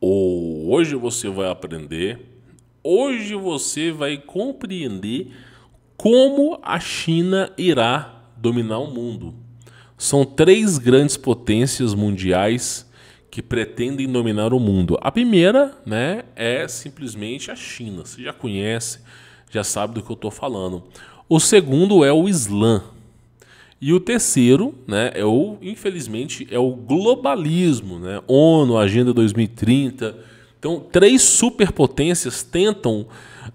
ou hoje você vai aprender, hoje você vai compreender como a China irá dominar o mundo. São três grandes potências mundiais que pretendem dominar o mundo. A primeira né, é simplesmente a China. Você já conhece, já sabe do que eu estou falando. O segundo é o Islã, e o terceiro, né, é o, infelizmente, é o globalismo, né? ONU, Agenda 2030. Então, três superpotências tentam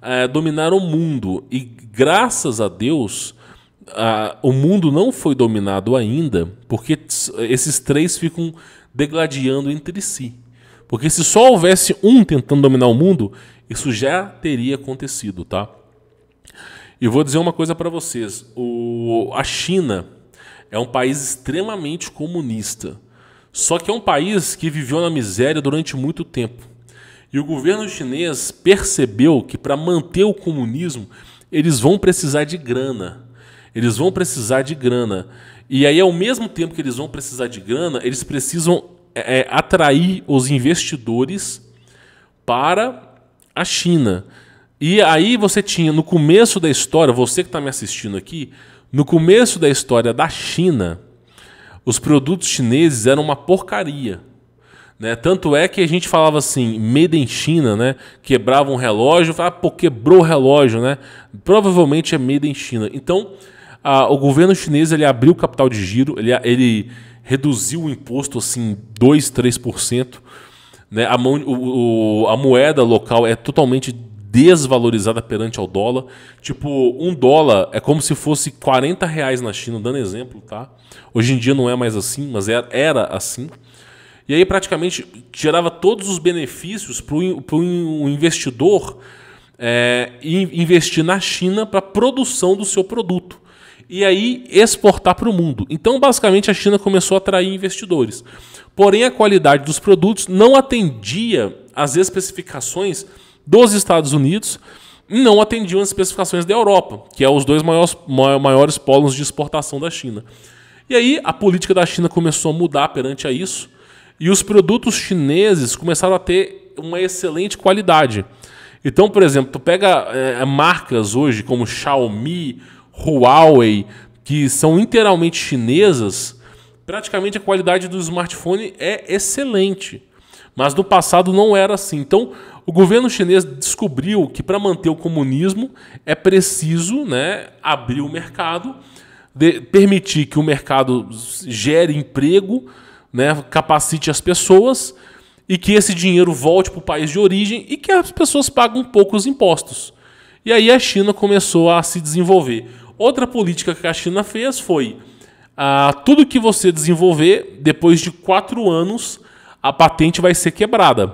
é, dominar o mundo e, graças a Deus, a, o mundo não foi dominado ainda, porque esses três ficam degladiando entre si. Porque se só houvesse um tentando dominar o mundo, isso já teria acontecido, tá? E vou dizer uma coisa para vocês: o, a China é um país extremamente comunista. Só que é um país que viveu na miséria durante muito tempo. E o governo chinês percebeu que para manter o comunismo eles vão precisar de grana. Eles vão precisar de grana. E aí, ao mesmo tempo que eles vão precisar de grana, eles precisam é, é atrair os investidores para a China. E aí você tinha, no começo da história, você que está me assistindo aqui, no começo da história da China, os produtos chineses eram uma porcaria. Né? Tanto é que a gente falava assim, made in China, né? Quebrava um relógio, falava, ah, pô, quebrou o relógio, né? Provavelmente é made in China. Então, a, o governo chinês ele abriu o capital de giro, ele, ele reduziu o imposto assim 2, 3%. Né? A, mão, o, o, a moeda local é totalmente desvalorizada perante ao dólar. Tipo, um dólar é como se fosse 40 reais na China, dando exemplo, tá? Hoje em dia não é mais assim, mas é, era assim. E aí praticamente gerava todos os benefícios para um investidor é, investir na China para produção do seu produto e aí exportar para o mundo. Então, basicamente, a China começou a atrair investidores. Porém, a qualidade dos produtos não atendia às especificações dos Estados Unidos não atendiam as especificações da Europa, que é os dois maiores, maiores polos de exportação da China. E aí a política da China começou a mudar perante a isso, e os produtos chineses começaram a ter uma excelente qualidade. Então, por exemplo, tu pega é, marcas hoje como Xiaomi, Huawei, que são inteiramente chinesas, praticamente a qualidade do smartphone é excelente. Mas no passado não era assim. Então, o governo chinês descobriu que para manter o comunismo é preciso né, abrir o mercado, de, permitir que o mercado gere emprego, né, capacite as pessoas e que esse dinheiro volte para o país de origem e que as pessoas pagam um pouco os impostos. E aí a China começou a se desenvolver. Outra política que a China fez foi ah, tudo que você desenvolver depois de quatro anos a patente vai ser quebrada.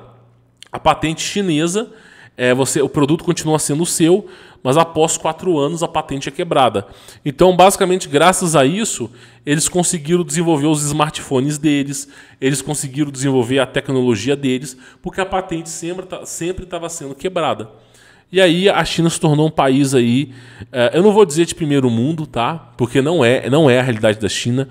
A patente chinesa, é, você, o produto continua sendo seu, mas após quatro anos a patente é quebrada. Então, basicamente, graças a isso, eles conseguiram desenvolver os smartphones deles, eles conseguiram desenvolver a tecnologia deles, porque a patente sempre tá, sempre estava sendo quebrada. E aí a China se tornou um país aí, é, eu não vou dizer de primeiro mundo, tá? Porque não é, não é a realidade da China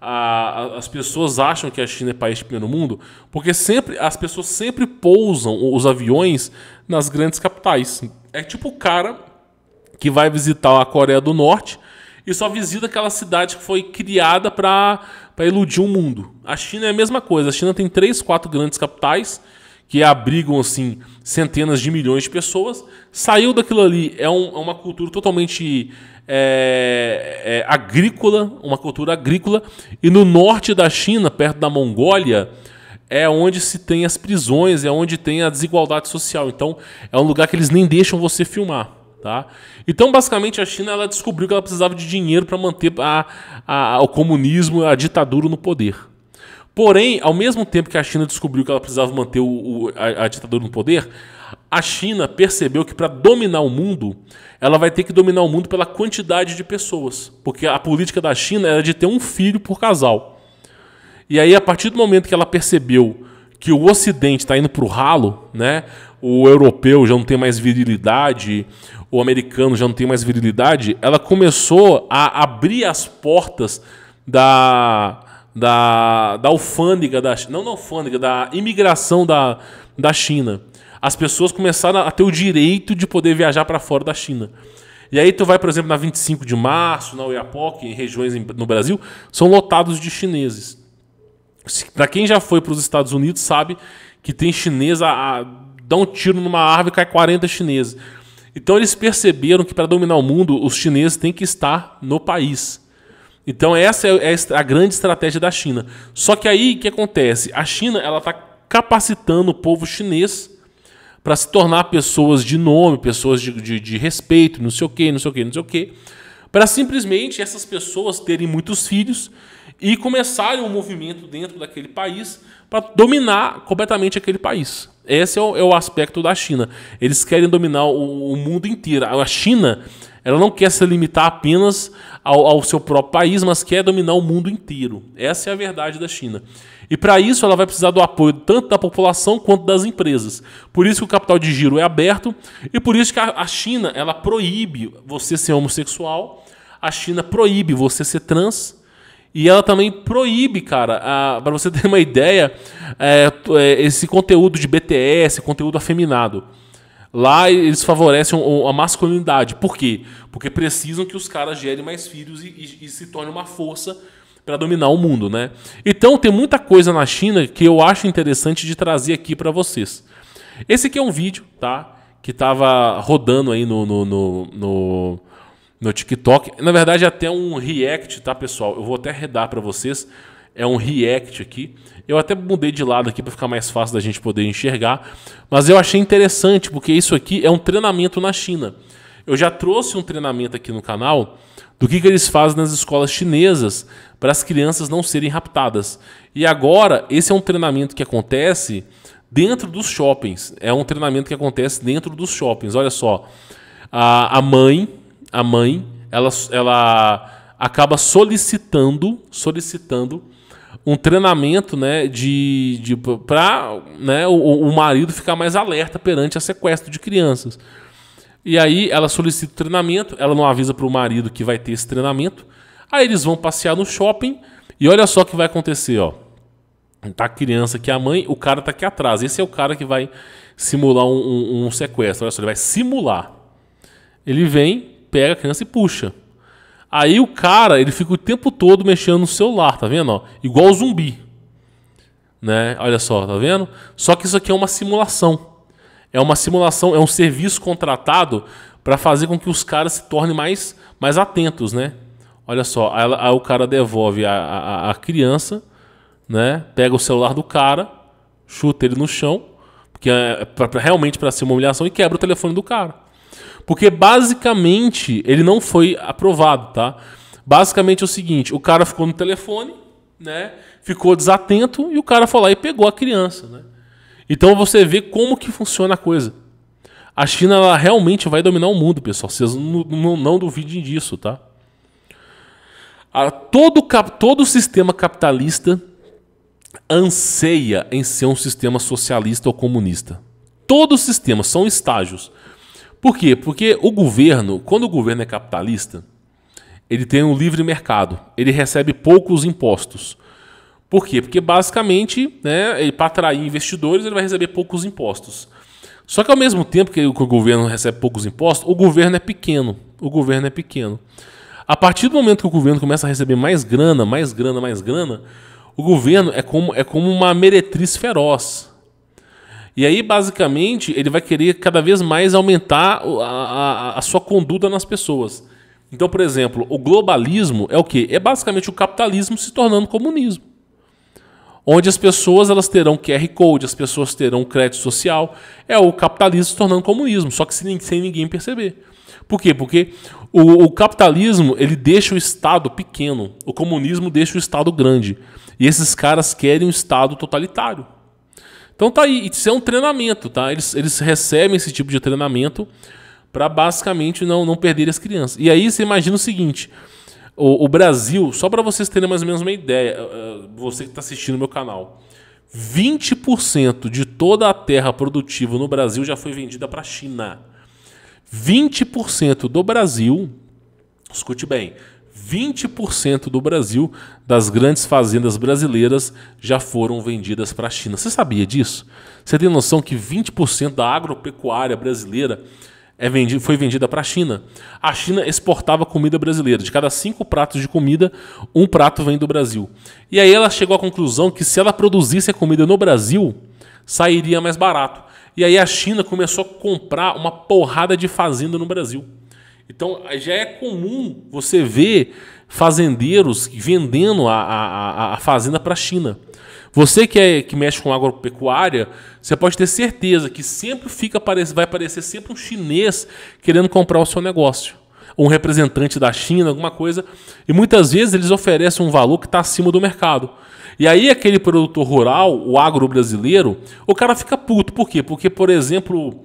a, as pessoas acham que a China é país de primeiro mundo, porque sempre as pessoas sempre pousam os aviões nas grandes capitais. É tipo o cara que vai visitar a Coreia do Norte e só visita aquela cidade que foi criada para iludir o mundo. A China é a mesma coisa. A China tem três, quatro grandes capitais que abrigam assim centenas de milhões de pessoas. Saiu daquilo ali é, um, é uma cultura totalmente é, é, agrícola, uma cultura agrícola, e no norte da China, perto da Mongólia, é onde se tem as prisões, é onde tem a desigualdade social. Então, é um lugar que eles nem deixam você filmar. Tá? Então, basicamente, a China ela descobriu que ela precisava de dinheiro para manter a, a, o comunismo, a ditadura no poder. Porém, ao mesmo tempo que a China descobriu que ela precisava manter o, o, a, a, ditadura no poder, a China percebeu que para dominar o mundo, ela vai ter que dominar o mundo pela quantidade de pessoas, porque a política da China era de ter um filho por casal. E aí, a partir do momento que ela percebeu que o Ocidente está indo para o ralo, né? O europeu já não tem mais virilidade, o americano já não tem mais virilidade. Ela começou a abrir as portas da da, da alfândega da não da alfândega da imigração da, da China as pessoas começaram a ter o direito de poder viajar para fora da China. E aí tu vai, por exemplo, na 25 de março, na Oiapoque, em regiões no Brasil, são lotados de chineses. Para quem já foi para os Estados Unidos sabe que tem chinês a, a dá um tiro numa árvore e cai 40 chineses. Então eles perceberam que para dominar o mundo, os chineses têm que estar no país. Então essa é, é a grande estratégia da China. Só que aí o que acontece? A China ela está capacitando o povo chinês para se tornar pessoas de nome, pessoas de, de, de respeito, não sei o quê, não sei o quê, não sei o quê, para simplesmente essas pessoas terem muitos filhos e começarem um movimento dentro daquele país para dominar completamente aquele país. Esse é o, é o, aspecto da China. Eles querem dominar o, o mundo inteiro. A China ela não quer se limitar apenas ao, ao, seu próprio país, mas quer dominar o mundo inteiro. Essa é a verdade da China. E para isso ela vai precisar do apoio tanto da população quanto das empresas. Por isso que o capital de giro é aberto e por isso que a, a China ela proíbe você ser homossexual, a China proíbe você ser trans. E ela também proíbe, cara, para você ter uma ideia, é, é, esse conteúdo de BTS, conteúdo afeminado. Lá eles favorecem a masculinidade. Por quê? Porque precisam que os caras gerem mais filhos e, e, e se tornem uma força para dominar o mundo, né? Então tem muita coisa na China que eu acho interessante de trazer aqui para vocês. Esse aqui é um vídeo, tá? Que tava rodando aí no, no, no, no, no TikTok. Na verdade, é até um react, tá, pessoal? Eu vou até redar para vocês é um react aqui. Eu até mudei de lado aqui para ficar mais fácil da gente poder enxergar, mas eu achei interessante porque isso aqui é um treinamento na China. Eu já trouxe um treinamento aqui no canal do que, que eles fazem nas escolas chinesas para as crianças não serem raptadas. E agora, esse é um treinamento que acontece dentro dos shoppings. É um treinamento que acontece dentro dos shoppings. Olha só, a, a mãe, a mãe, ela, ela acaba solicitando, solicitando um treinamento, né, de, de para né, o, o, marido ficar mais alerta perante a sequestro de crianças. E aí ela solicita treinamento, ela não avisa para o marido que vai ter esse treinamento. Aí eles vão passear no shopping e olha só o que vai acontecer, ó. Tá a criança aqui, é a mãe, o cara tá aqui atrás. Esse é o cara que vai simular um, um, um sequestro. Olha só, ele vai simular. Ele vem, pega a criança e puxa. Aí o cara, ele fica o tempo todo mexendo no celular, tá vendo? Ó, igual zumbi. Né? Olha só, tá vendo? Só que isso aqui é uma simulação. É uma simulação, é um serviço contratado para fazer com que os caras se tornem mais, mais atentos, né? Olha só, aí, aí o cara devolve a, a, a criança, né? Pega o celular do cara, chuta ele no chão, porque é pra, realmente para ser uma humilhação e quebra o telefone do cara. Porque basicamente ele não foi aprovado, tá? Basicamente é o seguinte: o cara ficou no telefone, né? Ficou desatento e o cara foi lá e pegou a criança, né? Então você vê como que funciona a coisa. A China ela realmente vai dominar o mundo, pessoal. Vocês não, duvidem disso, tá? A, todo, cap, todo sistema capitalista anseia em ser um sistema socialista ou comunista. Todo sistema são estágios. Por quê? Porque o governo, quando o governo é capitalista, ele tem um livre mercado, ele recebe poucos impostos. Por quê? Porque basicamente, né, para atrair investidores, ele vai receber poucos impostos. Só que ao mesmo tempo que o governo recebe poucos impostos, o governo é pequeno. O governo é pequeno. A partir do momento que o governo começa a receber mais grana, mais grana, mais grana, o governo é como, é como uma meretriz feroz. E aí, basicamente, ele vai querer cada vez mais aumentar a, a, a sua conduta nas pessoas. Então, por exemplo, o globalismo é o que? É basicamente o capitalismo se tornando comunismo. Onde as pessoas elas terão QR Code, as pessoas terão crédito social. É o capitalismo se tornando comunismo, só que sem, sem ninguém perceber. Por quê? Porque o, o, capitalismo ele deixa o Estado pequeno, o comunismo deixa o Estado grande. E esses caras querem um Estado totalitário. Então tá aí, isso é um treinamento, tá? Eles, eles recebem esse tipo de treinamento para basicamente não, não perder as crianças. E aí você imagina o seguinte: o, o Brasil, só para vocês terem mais ou menos uma ideia, eh, eh, você que está assistindo o meu canal, 20% de toda a terra produtiva no Brasil já foi vendida para a China. 20% do Brasil, escute bem, 20% do Brasil das grandes fazendas brasileiras já foram vendidas para a China. Você sabia disso? Você tem noção que 20% da agropecuária brasileira é vendido, foi vendida para a China? A China exportava comida brasileira. De cada cinco pratos de comida, um prato vem do Brasil. E aí ela chegou à conclusão que se ela produzisse a comida no Brasil, sairia mais barato. E aí a China começou a comprar uma porrada de fazenda no Brasil. Então já é comum você ver fazendeiros vendendo a, a, a fazenda para a China. Você que, é, que mexe com agropecuária, você pode ter certeza que sempre fica vai aparecer sempre um chinês querendo comprar o seu negócio. Ou um representante da China, alguma coisa. E muitas vezes eles oferecem um valor que está acima do mercado. E aí aquele produtor rural, o agro brasileiro, o cara fica puto. Por quê? Porque, por exemplo,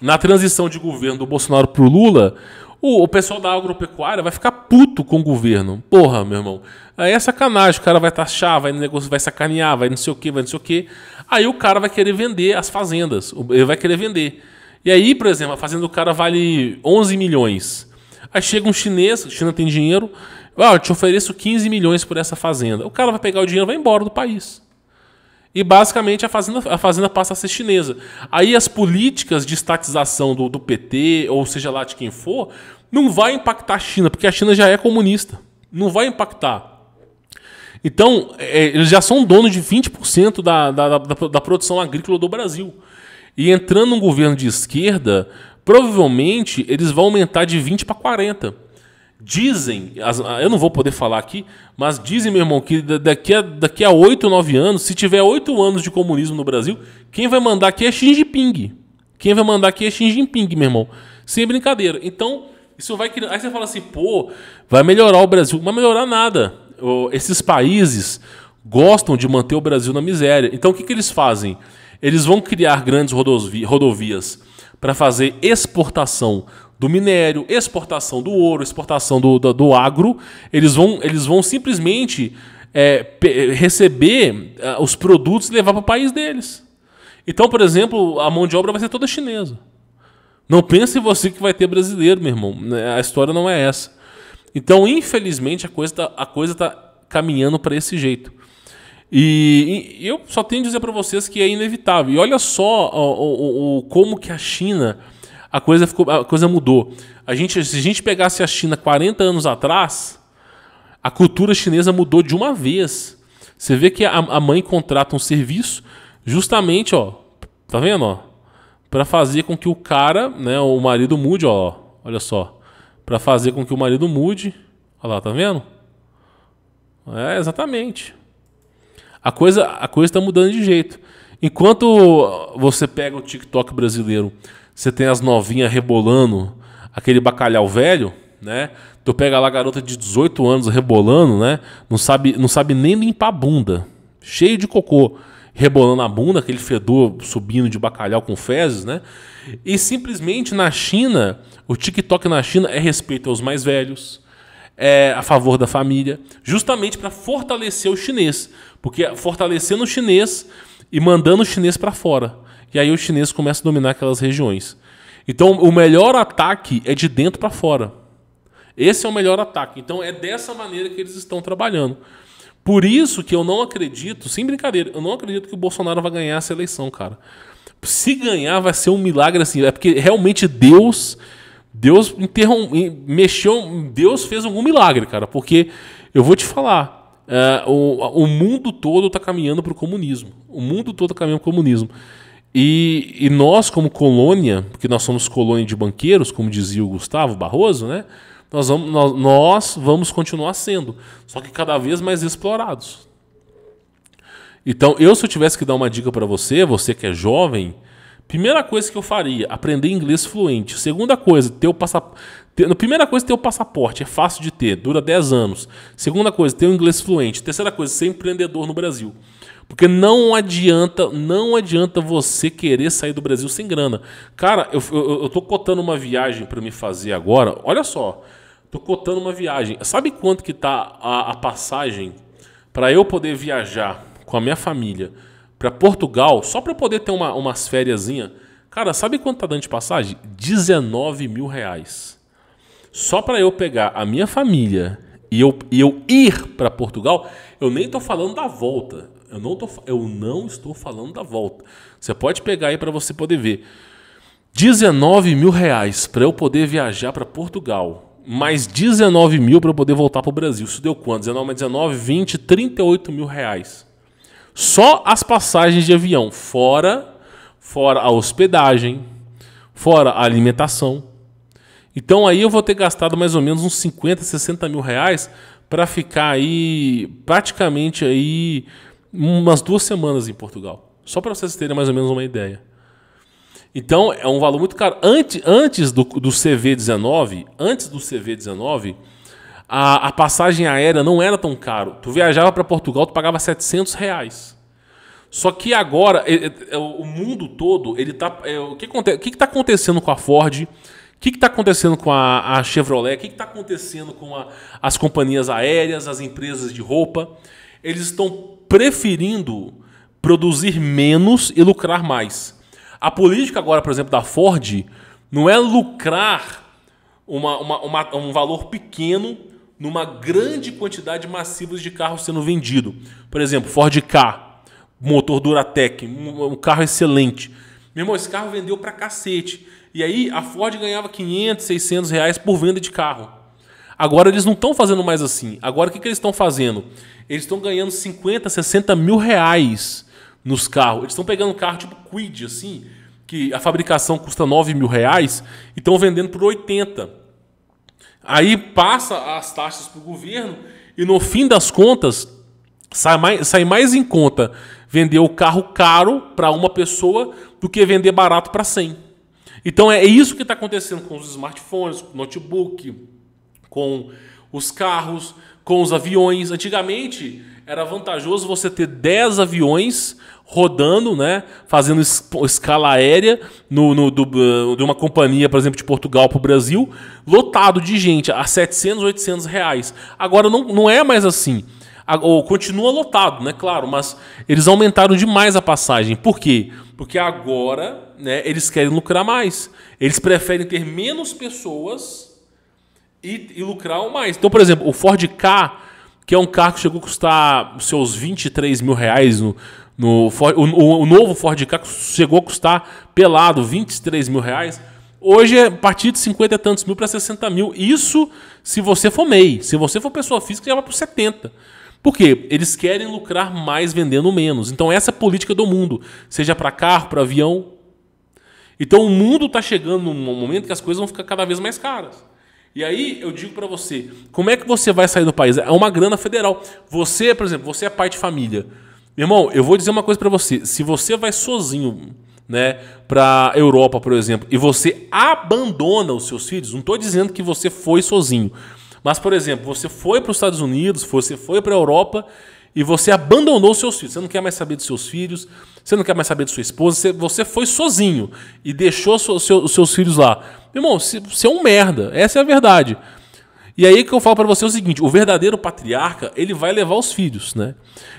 na transição de governo do Bolsonaro para o Lula, o, uh, o pessoal da agropecuária vai ficar puto com o governo. Porra, meu irmão. Aí é sacanagem, o cara vai taxar, vai negócio, vai sacanear, vai não sei o que, vai não sei o que. Aí o cara vai querer vender as fazendas, ele vai querer vender. E aí, por exemplo, a fazenda do cara vale 11 milhões. Aí chega um chinês, China tem dinheiro, ah, eu te ofereço 15 milhões por essa fazenda. O cara vai pegar o dinheiro e vai embora do país. E basicamente a fazenda, a fazenda passa a ser chinesa. Aí as políticas de estatização do, do PT, ou seja lá de quem for, não vai impactar a China, porque a China já é comunista. Não vai impactar. Então, é, eles já são donos de 20% da, da, da, da produção agrícola do Brasil. E entrando um governo de esquerda, provavelmente eles vão aumentar de 20 para 40. Dizem, ah, eu não vou poder falar aqui, mas dizem, meu irmão, que daqui a, daqui a 8, 9 anos, se tiver 8 anos de comunismo no Brasil, quem vai mandar aqui é Xi Jinping. Quem vai mandar aqui é Xi Jinping, meu irmão. Sem brincadeira. Então, isso vai criando. Aí você fala assim, pô, vai melhorar o Brasil. Não vai melhorar nada. Esses países gostam de manter o Brasil na miséria. Então, o que, que eles fazem? Eles vão criar grandes rodovias para fazer exportação do minério, exportação do ouro, exportação do, do, do agro, eles vão, eles vão simplesmente é, receber uh, os produtos e levar para o país deles. Então, por exemplo, a mão de obra vai ser toda chinesa. Não pense você que vai ter brasileiro, meu irmão. Né, a história não é essa. Então, infelizmente, a coisa está a coisa tá caminhando para esse jeito. E, e, eu só tenho a dizer para vocês que é inevitável. E olha só o, o, o como que a China a coisa, ficou, a coisa mudou. A gente, se a gente pegasse a China 40 anos atrás, a cultura chinesa mudou de uma vez. Você vê que a, a mãe contrata um serviço justamente, ó, tá vendo, ó, para fazer com que o cara, né, o marido mude, ó, olha só, para fazer com que o marido mude, ó lá, tá vendo? É exatamente. A coisa, a coisa está mudando de jeito. Enquanto você pega o TikTok brasileiro você tem as novinhas rebolando aquele bacalhau velho, né? Tu pega lá a garota de 18 anos rebolando, né? Não sabe, não sabe nem limpar a bunda, cheio de cocô, rebolando a bunda, aquele fedor subindo de bacalhau com fezes, né? E simplesmente na China, o TikTok na China é respeito aos mais velhos, é a favor da família, justamente para fortalecer o chinês, porque fortalecendo o chinês e mandando o chinês para fora. E aí os chineses começam a dominar aquelas regiões. Então, o melhor ataque é de dentro para fora. Esse é o melhor ataque. Então, é dessa maneira que eles estão trabalhando. Por isso que eu não acredito, sem brincadeira, eu não acredito que o Bolsonaro vai ganhar essa eleição, cara. Se ganhar, vai ser um milagre assim. É porque realmente Deus. Deus interrom... mexeu. Deus fez algum milagre, cara. Porque eu vou te falar. Uh, o, o, mundo todo está caminhando para o comunismo. O mundo todo está caminhando para o comunismo. E, e, nós, como colônia, porque nós somos colônia de banqueiros, como dizia o Gustavo Barroso, né? Nós vamos, nós, nós vamos continuar sendo, só que cada vez mais explorados. Então, eu se eu tivesse que dar uma dica para você, você que é jovem, primeira coisa que eu faria, aprender inglês fluente. Segunda coisa, ter o passaporte. Primeira coisa, ter o passaporte, é fácil de ter, dura 10 anos. Segunda coisa, ter o inglês fluente. Terceira coisa, ser empreendedor no Brasil. Porque não adianta, não adianta você querer sair do Brasil sem grana. Cara, eu, eu, eu tô cotando uma viagem para me fazer agora. Olha só, tô cotando uma viagem. Sabe quanto que tá a, a passagem para eu poder viajar com a minha família para Portugal só para poder ter uma, umas fériasinha? Cara, sabe quanto tá dando de passagem? 19 mil reais. Só para eu pegar a minha família e eu, e eu ir para Portugal, eu nem estou falando da volta. Eu não, tô, eu não estou falando da volta. Você pode pegar aí para você poder ver. 19 mil reais para eu poder viajar para Portugal. Mais 19 mil para eu poder voltar para o Brasil. Isso deu quanto? 19 mais 19, 20, 38 mil reais. Só as passagens de avião. Fora, fora a hospedagem, fora a alimentação. Então aí eu vou ter gastado mais ou menos uns 50, 60 mil reais para ficar aí praticamente aí umas duas semanas em Portugal. Só para vocês terem mais ou menos uma ideia. Então, é um valor muito caro. Antes, antes do, do CV19, antes do CV19, a, a passagem aérea não era tão caro. Tu viajava para Portugal, tu pagava 700 reais. Só que agora, é, é, o mundo todo, ele tá, é, o que está que que tá acontecendo com a Ford? O que está acontecendo com a, a Chevrolet? O que está acontecendo com a, as companhias aéreas, as empresas de roupa? Eles estão preferindo produzir menos e lucrar mais. A política agora, por exemplo, da Ford não é lucrar uma, uma, uma, um valor pequeno numa grande quantidade massiva de carros sendo vendido. Por exemplo, Ford K, motor Duratec, um carro excelente. Meu irmão, esse carro vendeu pra cacete. E aí a Ford ganhava 500, 600 reais por venda de carro. Agora eles não estão fazendo mais assim. Agora o que, que eles estão fazendo? Eles estão ganhando 50, 60 mil reais nos carros. Eles estão pegando um carro tipo Quid, assim, que a fabricação custa 9 mil reais e estão vendendo por 80. Aí passa as taxas para o governo e no fim das contas sai mais, sai mais em conta vender o carro caro para uma pessoa do que vender barato para 100. Então é isso que está acontecendo com os smartphones, com o notebook, com os carros, com os aviões. Antigamente era vantajoso você ter 10 aviões rodando, né, fazendo escala aérea no, no do, de uma companhia, por exemplo, de Portugal para o Brasil, lotado de gente a 700, 800 reais. Agora não, não é mais assim. Ou continua lotado, né? Claro, mas eles aumentaram demais a passagem. Por quê? Porque agora né, eles querem lucrar mais. Eles preferem ter menos pessoas e, e lucrar mais. Então, por exemplo, o Ford K, que é um carro que chegou a custar seus 23 mil reais no, no Ford, o, o, o, novo Ford K chegou a custar pelado 23 mil reais. Hoje é a partir de 50 e tantos mil para 60 mil. Isso se você for MEI. Se você for pessoa física, já vai para 70. Por quê? Eles querem lucrar mais vendendo menos. Então essa é a política do mundo. Seja para carro, para avião. Então o mundo está chegando num momento que as coisas vão ficar cada vez mais caras. E aí eu digo para você, como é que você vai sair do país? É uma grana federal. Você, por exemplo, você é pai de família. Irmão, eu vou dizer uma coisa para você. Se você vai sozinho, né, para Europa, por exemplo, e você abandona os seus filhos, não estou dizendo que você foi sozinho, mas por exemplo, você foi para os Estados Unidos, você foi para a Europa e você abandonou os seus filhos. Você não quer mais saber dos seus filhos, você não quer mais saber de sua esposa. Você, foi sozinho e deixou os seus filhos lá. Meu irmão, você é um merda. Essa é a verdade. E aí que eu falo para você é o seguinte: o verdadeiro patriarca ele vai levar os filhos, né?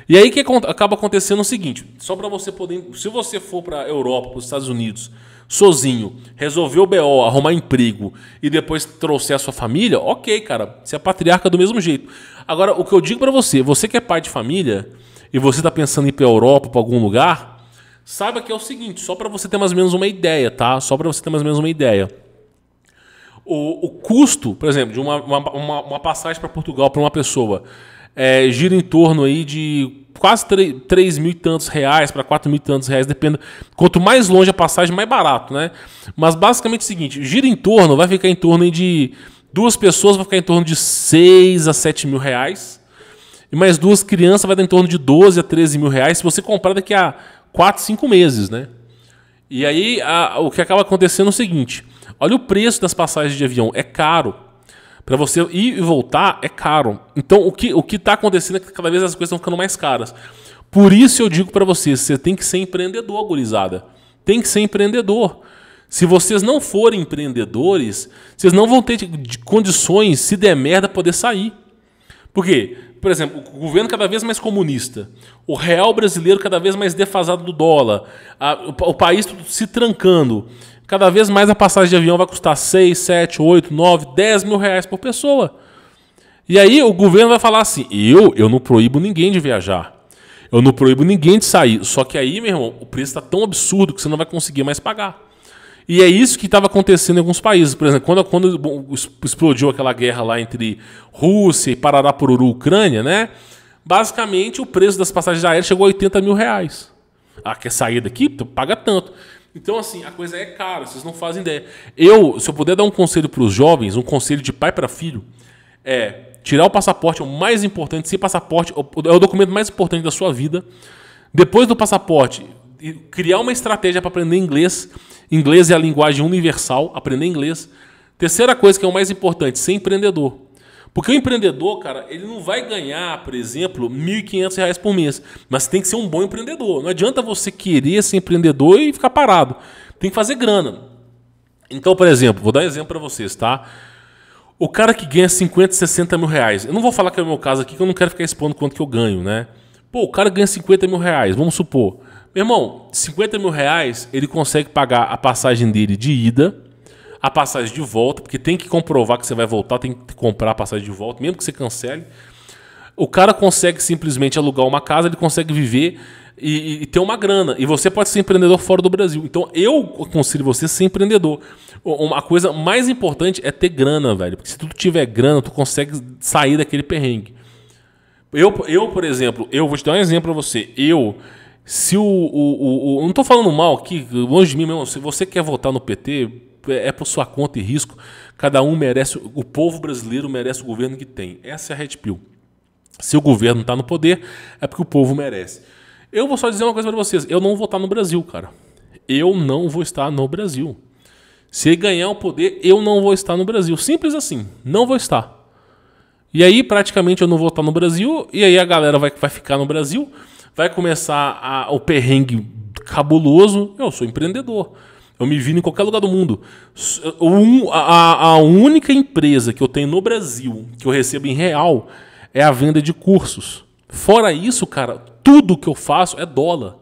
E aí que acaba acontecendo o seguinte: só para você poder, se você for para Europa, para os Estados Unidos, sozinho, resolver o BO, arrumar emprego e depois trouxer a sua família, ok, cara, você é patriarca do mesmo jeito. Agora, o que eu digo para você: você que é pai de família e você tá pensando em ir para Europa, para algum lugar, Saiba que é o seguinte, só para você ter mais ou menos uma ideia, tá? Só para você ter mais ou menos uma ideia. O, o custo, por exemplo, de uma, uma, uma, uma passagem para Portugal para uma pessoa é, gira em torno aí de quase 3, 3 mil e tantos reais para 4 mil e tantos reais, depende. Quanto mais longe a passagem, mais barato, né? Mas basicamente é o seguinte, gira em torno, vai ficar em torno de... Duas pessoas vai ficar em torno de 6 a 7 mil reais. E mais duas crianças vai dar em torno de 12 a 13 mil reais. Se você comprar daqui a 4, 5 meses, né? E aí a, o que acaba acontecendo é o seguinte: olha o preço das passagens de avião, é caro. Para você ir e voltar é caro. Então o que o que está acontecendo é que cada vez as coisas estão ficando mais caras. Por isso eu digo para vocês, você tem que ser empreendedor, gurizada. Tem que ser empreendedor. Se vocês não forem empreendedores, vocês não vão ter de, de condições, se der merda, poder sair. Por quê? por exemplo, o governo cada vez mais comunista, o real brasileiro cada vez mais defasado do dólar, a, o, o, país se trancando, cada vez mais a passagem de avião vai custar 6, 7, 8, 9, 10 mil reais por pessoa. E aí o governo vai falar assim: eu, eu não proíbo ninguém de viajar. Eu não proíbo ninguém de sair. Só que aí, meu irmão, o preço está tão absurdo que você não vai conseguir mais pagar. E é isso que estava acontecendo em alguns países. Por exemplo, quando, quando explodiu aquela guerra lá entre Rússia e Pararapururu, Ucrânia, né? Basicamente, o preço das passagens aéreas chegou a 80 mil reais. Ah, quer sair daqui? Tu Paga tanto. Então, assim, a coisa é cara, vocês não fazem ideia. Eu, se eu puder dar um conselho para os jovens, um conselho de pai para filho, é tirar o passaporte, é o mais importante. se passaporte, é, é o documento mais importante da sua vida. Depois do passaporte, criar uma estratégia para aprender inglês. Inglês é a linguagem universal, aprender inglês. Terceira coisa que é o mais importante, ser empreendedor. Porque o empreendedor, cara, ele não vai ganhar, por exemplo, R$ 1.500 por mês. Mas tem que ser um bom empreendedor. Não adianta você querer ser empreendedor e ficar parado. Tem que fazer grana. Então, por exemplo, vou dar um exemplo para vocês, tá? O cara que ganha 50, 60 mil reais. Eu não vou falar que é o meu caso aqui, que eu não quero ficar expondo quanto que eu ganho, né? Pô, o cara ganha 50 mil reais, vamos supor. Meu irmão, 50 mil reais ele consegue pagar a passagem dele de ida, a passagem de volta, porque tem que comprovar que você vai voltar, tem que comprar a passagem de volta, mesmo que você cancele. O cara consegue simplesmente alugar uma casa, ele consegue viver e, e, ter uma grana. E você pode ser empreendedor fora do Brasil. Então eu aconselho você a ser empreendedor. Uma coisa mais importante é ter grana, velho. Porque se tu tiver grana, tu consegue sair daquele perrengue. Eu, eu por exemplo, eu vou te dar um exemplo pra você. Eu se o. o, o não estou falando mal aqui, longe de mim mesmo. Se você quer votar no PT, é, é por sua conta e risco. Cada um merece. O povo brasileiro merece o governo que tem. Essa é a Red Pill. Se o governo está no poder, é porque o povo merece. Eu vou só dizer uma coisa para vocês: eu não vou estar no Brasil, cara. Eu não vou estar no Brasil. Se ele ganhar o poder, eu não vou estar no Brasil. Simples assim, não vou estar. E aí, praticamente, eu não vou estar no Brasil, e aí a galera vai, vai ficar no Brasil vai começar a, o perrengue cabuloso. Eu sou empreendedor. Eu me vi em qualquer lugar do mundo. Um, a, a única empresa que eu tenho no Brasil que eu recebo em real é a venda de cursos. Fora isso, cara, tudo que eu faço é dólar.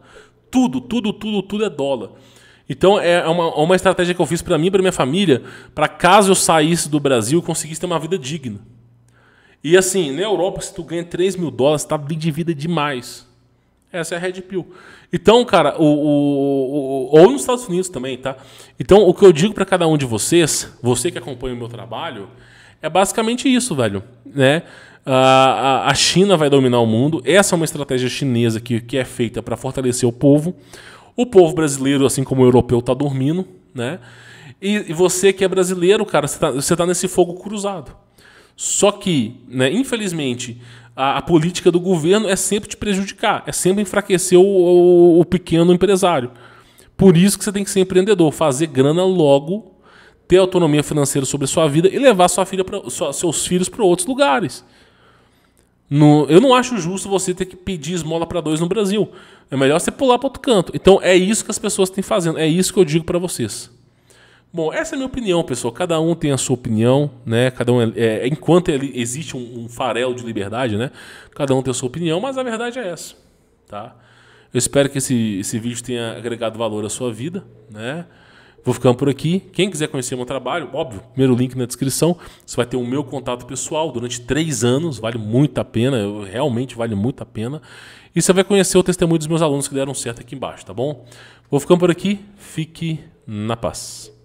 Tudo, tudo, tudo, tudo é dólar. Então é, é uma, uma estratégia que eu fiz para mim e para minha família, para caso eu saísse do Brasil, conseguisse ter uma vida digna. E assim, na Europa, se tu ganha 3 mil dólares, tá bem de vida demais. Essa é a Red Pill. Então, cara, o, o, o, ou nos Estados Unidos também, tá? Então, o que eu digo para cada um de vocês, você que acompanha o meu trabalho, é basicamente isso, velho. Né? A, a, a China vai dominar o mundo. Essa é uma estratégia chinesa que, que é feita para fortalecer o povo. O povo brasileiro, assim como o europeu, tá dormindo, né? E, e você que é brasileiro, cara, você tá, tá nesse fogo cruzado. Só que, né, infelizmente, a, a, política do governo é sempre te prejudicar, é sempre enfraquecer o, o, o pequeno empresário. Por isso que você tem que ser empreendedor, fazer grana logo, ter autonomia financeira sobre a sua vida e levar sua filha pra, sua, seus filhos para outros lugares. No, eu não acho justo você ter que pedir esmola para dois no Brasil. É melhor você pular para outro canto. Então é isso que as pessoas têm fazendo. É isso que eu digo para vocês. Bom, essa é a minha opinião, pessoal. Cada um tem a sua opinião, né? Cada um é, é enquanto ele, existe um, um, de liberdade, né? Cada um tem a sua opinião, mas a verdade é essa, tá? Eu espero que esse, esse vídeo tenha agregado valor à sua vida, né? Vou ficando por aqui. Quem quiser conhecer meu trabalho, óbvio, primeiro link na descrição. Você vai ter o meu contato pessoal durante três anos. Vale muito a pena, realmente vale muito a pena. E você vai conhecer o testemunho dos meus alunos que deram certo aqui embaixo, tá bom? Vou ficando por aqui. Fique na paz.